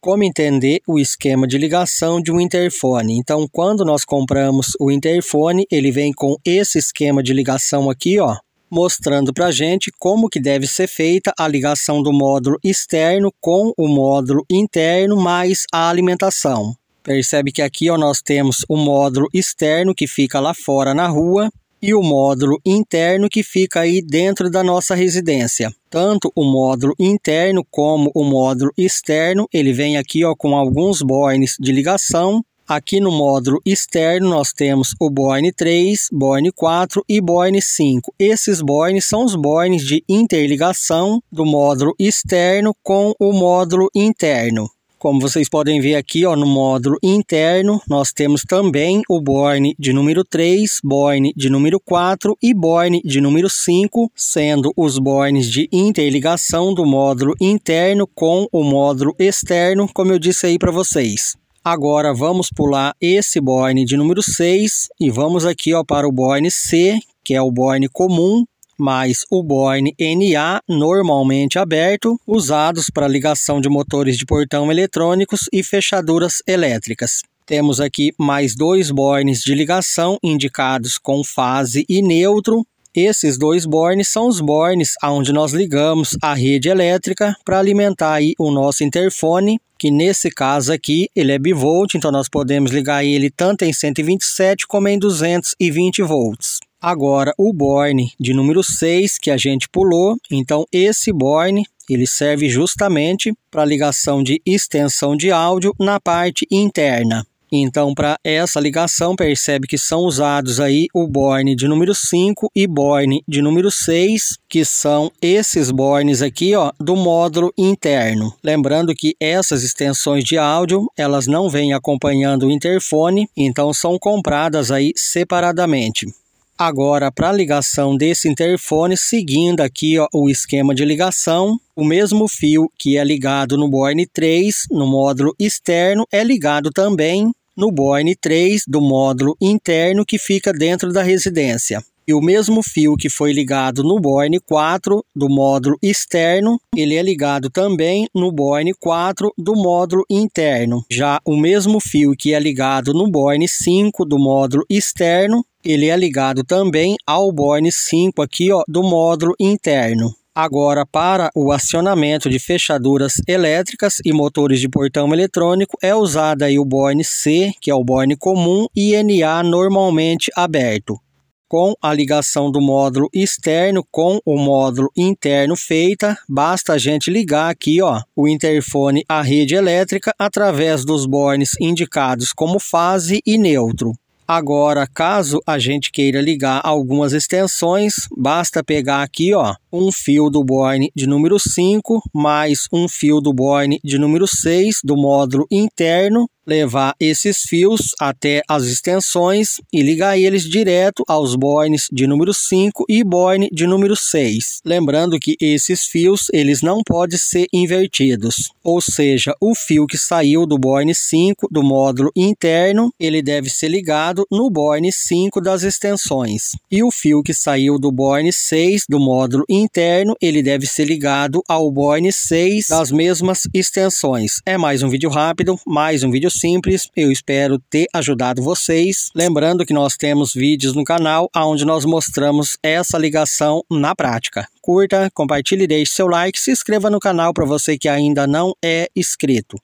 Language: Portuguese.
Como entender o esquema de ligação de um interfone? Então, quando nós compramos o interfone, ele vem com esse esquema de ligação aqui, ó, mostrando para gente como que deve ser feita a ligação do módulo externo com o módulo interno mais a alimentação. Percebe que aqui ó, nós temos o módulo externo que fica lá fora na rua e o módulo interno que fica aí dentro da nossa residência. Tanto o módulo interno como o módulo externo, ele vem aqui ó, com alguns bornes de ligação. Aqui no módulo externo nós temos o borne 3, borne 4 e borne 5. Esses bornes são os bornes de interligação do módulo externo com o módulo interno. Como vocês podem ver aqui ó, no módulo interno, nós temos também o borne de número 3, borne de número 4 e borne de número 5, sendo os bornes de interligação do módulo interno com o módulo externo, como eu disse aí para vocês. Agora vamos pular esse borne de número 6 e vamos aqui ó, para o borne C, que é o borne comum, mas o borne NA normalmente aberto, usados para ligação de motores de portão eletrônicos e fechaduras elétricas. Temos aqui mais dois bornes de ligação indicados com fase e neutro. Esses dois bornes são os bornes onde nós ligamos a rede elétrica para alimentar aí o nosso interfone, que nesse caso aqui ele é bivolt, então nós podemos ligar ele tanto em 127 como em 220 volts. Agora, o borne de número 6 que a gente pulou, então esse borne ele serve justamente para ligação de extensão de áudio na parte interna. Então, para essa ligação, percebe que são usados aí o borne de número 5 e borne de número 6, que são esses bornes aqui, ó, do módulo interno. Lembrando que essas extensões de áudio, elas não vêm acompanhando o interfone, então são compradas aí separadamente. Agora, para a ligação desse interfone, seguindo aqui ó, o esquema de ligação, o mesmo fio que é ligado no Borne 3, no módulo externo, é ligado também no Borne 3 do módulo interno que fica dentro da residência. E o mesmo fio que foi ligado no Borne 4 do módulo externo, ele é ligado também no Borne 4 do módulo interno. Já o mesmo fio que é ligado no Borne 5 do módulo externo, ele é ligado também ao borne 5 aqui ó, do módulo interno. Agora, para o acionamento de fechaduras elétricas e motores de portão eletrônico, é usado aí o borne C, que é o borne comum, e NA normalmente aberto. Com a ligação do módulo externo com o módulo interno feita, basta a gente ligar aqui ó, o interfone à rede elétrica através dos bornes indicados como fase e neutro. Agora, caso a gente queira ligar algumas extensões, basta pegar aqui ó, um fio do Borne de número 5 mais um fio do Borne de número 6 do módulo interno levar esses fios até as extensões e ligar eles direto aos boines de número 5 e borne de número 6. Lembrando que esses fios eles não podem ser invertidos, ou seja, o fio que saiu do borne 5 do módulo interno, ele deve ser ligado no borne 5 das extensões. E o fio que saiu do borne 6 do módulo interno, ele deve ser ligado ao borne 6 das mesmas extensões. É mais um vídeo rápido, mais um vídeo simples, eu espero ter ajudado vocês. Lembrando que nós temos vídeos no canal onde nós mostramos essa ligação na prática. Curta, compartilhe, deixe seu like, se inscreva no canal para você que ainda não é inscrito.